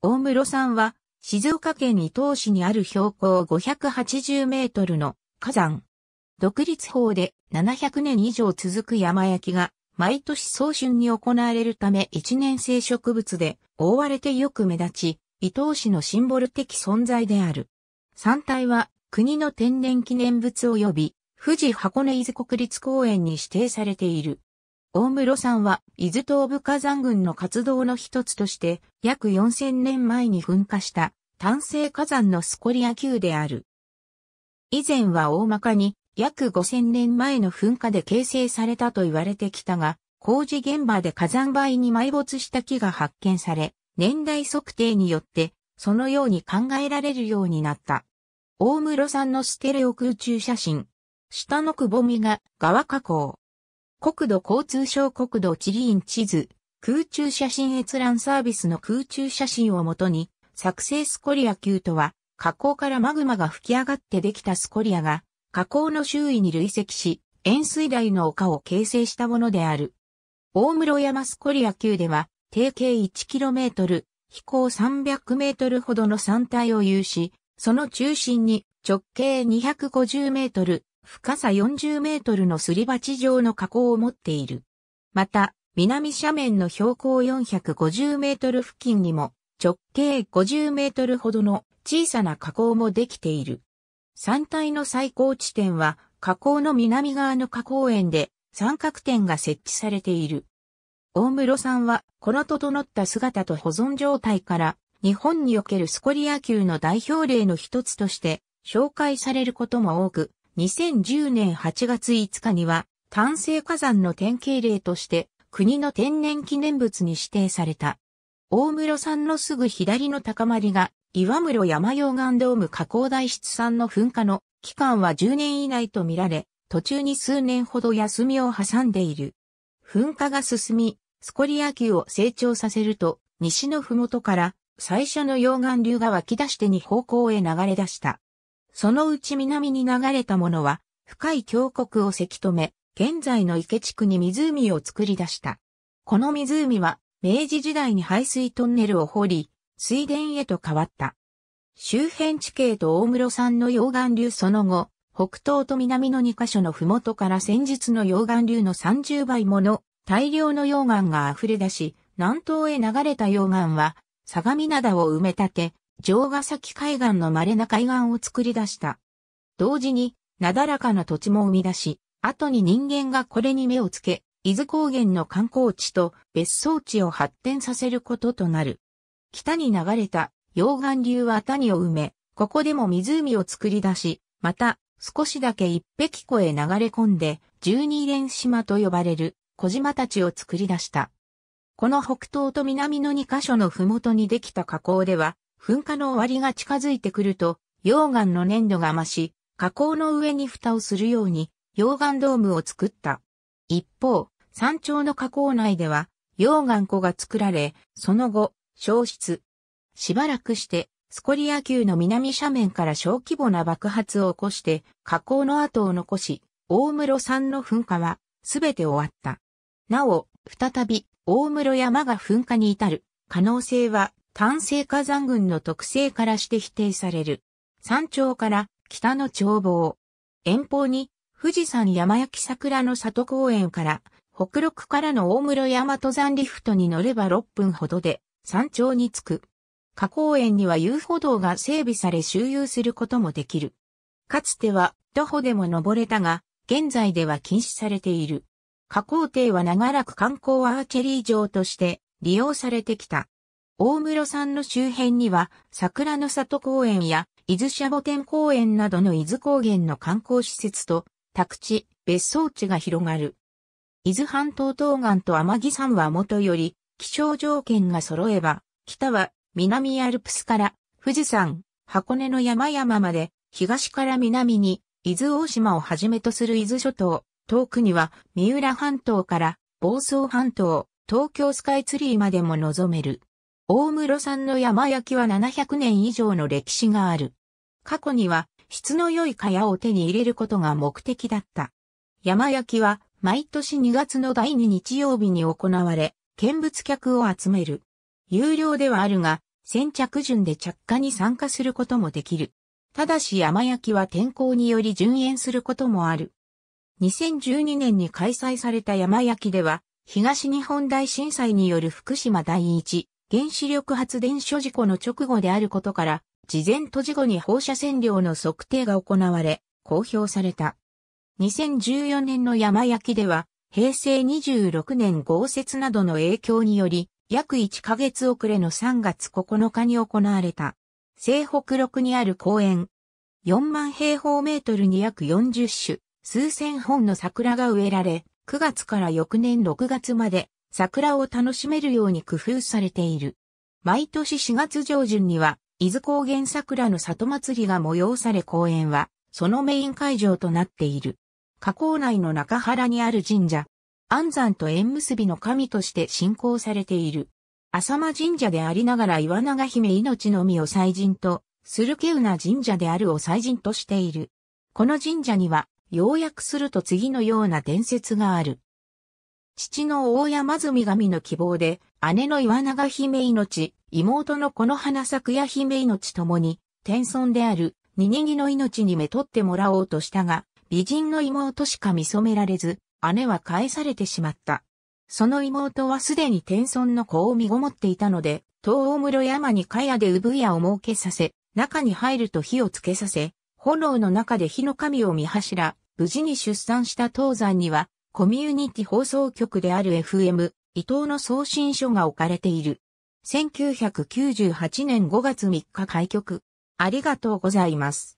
大室さんは、静岡県伊東市にある標高580メートルの火山。独立法で700年以上続く山焼きが毎年早春に行われるため一年生植物で覆われてよく目立ち、伊東市のシンボル的存在である。山体は国の天然記念物及び富士箱根伊豆国立公園に指定されている。大室さんは、伊豆東部火山群の活動の一つとして、約4000年前に噴火した、炭性火山のスコリア級である。以前は大まかに、約5000年前の噴火で形成されたと言われてきたが、工事現場で火山灰に埋没した木が発見され、年代測定によって、そのように考えられるようになった。大室さんのステレオ空中写真。下のくぼみが川加工。国土交通省国土地理院地図、空中写真閲覧サービスの空中写真をもとに、作成スコリア級とは、火口からマグマが吹き上がってできたスコリアが、火口の周囲に累積し、円水台の丘を形成したものである。大室山スコリア級では、定径 1km、飛行 300m ほどの山体を有し、その中心に直径 250m、深さ40メートルのすり鉢状の河口を持っている。また、南斜面の標高450メートル付近にも直径50メートルほどの小さな河口もできている。山体の最高地点は河口の南側の河口園で三角点が設置されている。大室さんはこの整った姿と保存状態から日本におけるスコリア級の代表例の一つとして紹介されることも多く、2010年8月5日には、炭性火山の典型例として国の天然記念物に指定された。大室山のすぐ左の高まりが岩室山溶岩ドーム加工大出産の噴火の期間は10年以内とみられ、途中に数年ほど休みを挟んでいる。噴火が進み、スコリア球を成長させると、西の麓から最初の溶岩流が湧き出して2方向へ流れ出した。そのうち南に流れたものは、深い峡谷をせき止め、現在の池地区に湖を作り出した。この湖は、明治時代に排水トンネルを掘り、水田へと変わった。周辺地形と大室山の溶岩流その後、北東と南の2カ所の麓から先日の溶岩流の30倍もの大量の溶岩が溢れ出し、南東へ流れた溶岩は、相模灘を埋め立て、城ヶ崎海岸の稀な海岸を作り出した。同時に、なだらかな土地も生み出し、後に人間がこれに目をつけ、伊豆高原の観光地と別荘地を発展させることとなる。北に流れた溶岩流は谷を埋め、ここでも湖を作り出し、また少しだけ一匹湖へ流れ込んで、十二連島と呼ばれる小島たちを作り出した。この北東と南の二箇所の麓にできた河口では、噴火の終わりが近づいてくると、溶岩の粘土が増し、火口の上に蓋をするように溶岩ドームを作った。一方、山頂の火口内では溶岩湖が作られ、その後、消失。しばらくして、スコリア級の南斜面から小規模な爆発を起こして、火口の跡を残し、大室山の噴火は、すべて終わった。なお、再び、大室山が噴火に至る可能性は完成火山群の特性からして否定される。山頂から北の眺望。遠方に富士山山焼桜の里公園から北陸からの大室山登山リフトに乗れば6分ほどで山頂に着く。花公園には遊歩道が整備され周遊することもできる。かつては徒歩でも登れたが、現在では禁止されている。花公亭は長らく観光アーチェリー場として利用されてきた。大室山の周辺には桜の里公園や伊豆シャボテン公園などの伊豆高原の観光施設と宅地、別荘地が広がる。伊豆半島東岸と天城山はもとより気象条件が揃えば北は南アルプスから富士山、箱根の山々まで東から南に伊豆大島をはじめとする伊豆諸島、遠くには三浦半島から房総半島、東京スカイツリーまでも望める。大室産の山焼きは700年以上の歴史がある。過去には質の良い蚊帳を手に入れることが目的だった。山焼きは毎年2月の第2日曜日に行われ、見物客を集める。有料ではあるが、先着順で着火に参加することもできる。ただし山焼きは天候により順延することもある。2012年に開催された山焼きでは、東日本大震災による福島第一、原子力発電所事故の直後であることから、事前と事後に放射線量の測定が行われ、公表された。2014年の山焼きでは、平成26年豪雪などの影響により、約1ヶ月遅れの3月9日に行われた。西北6にある公園。4万平方メートルに約40種、数千本の桜が植えられ、9月から翌年6月まで桜を楽しめるように工夫されている。毎年4月上旬には、伊豆高原桜の里祭りが催され公園は、そのメイン会場となっている。河口内の中原にある神社、安山と縁結びの神として信仰されている。浅間神社でありながら岩永姫命のみを祭神と、するけうな神社であるを祭神としている。この神社には、要約すると次のような伝説がある。父の大山積神の希望で、姉の岩永姫命、妹のこの花咲夜姫命ともに、天孫である、にニぎの命にめとってもらおうとしたが、美人の妹しか見染められず、姉は返されてしまった。その妹はすでに天孫の子を身ごもっていたので、東大室山に茅で産屋を設けさせ、中に入ると火をつけさせ、炎の中で火の神を見柱、無事に出産した東山には、コミュニティ放送局である FM、伊藤の送信所が置かれている。1998年5月3日開局。ありがとうございます。